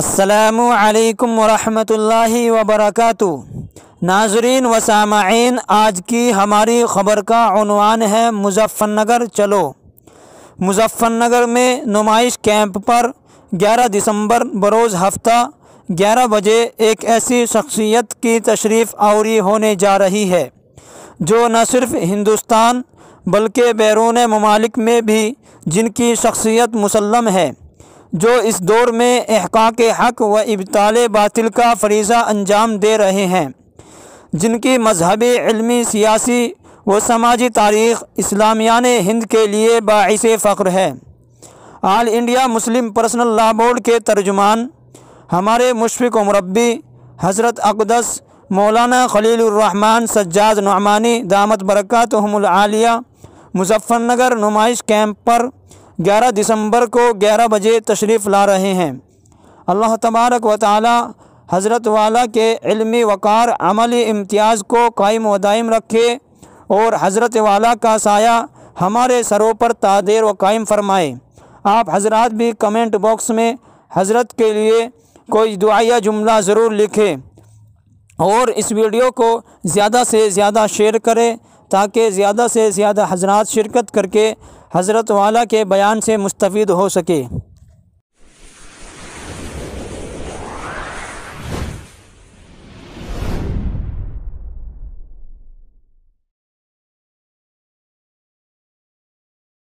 السلام علیکم ورحمۃ اللہ وبرکاتہ ناظرین و سامعین آج کی ہماری خبر کا عنوان ہے مظفر نگر چلو مظفر نگر میں نمائش کیمپ پر گیارہ دسمبر بروز ہفتہ گیارہ بجے ایک ایسی شخصیت کی تشریف آوری ہونے جا رہی ہے جو نہ صرف ہندوستان بلکہ بیرون ممالک میں بھی جن کی شخصیت مسلم ہے جو اس دور میں احقاق حق و ابتال باطل کا فریضہ انجام دے رہے ہیں جن کی مذہبی علمی سیاسی و سماجی تاریخ اسلامیان ہند کے لیے باعث فخر ہے all India Muslim personal law board کے ترجمان ہمارے مشفق و مربی حضرت اقدس مولانا خلیل الرحمن سجاد نعمانی دامت برکاتہم العالیہ مظفر نگر نمائش کیمپ پر گیارہ دسمبر کو گیارہ بجے تشریف لا رہے ہیں اللہ تبارک و تعالی حضرت والا کے علمی وقار عملی امتیاز کو قائم و دائم رکھے اور حضرت والا کا سایہ ہمارے سروں پر تادیر و قائم فرمائے آپ حضرات بھی کمنٹ باکس میں حضرت کے لیے کوئی دعائیہ جملہ ضرور لکھے اور اس ویڈیو کو زیادہ سے زیادہ شیئر کرے تاکہ زیادہ سے زیادہ حضرات شرکت کر کے حضرت والا کے بیان سے مستفید ہو سکے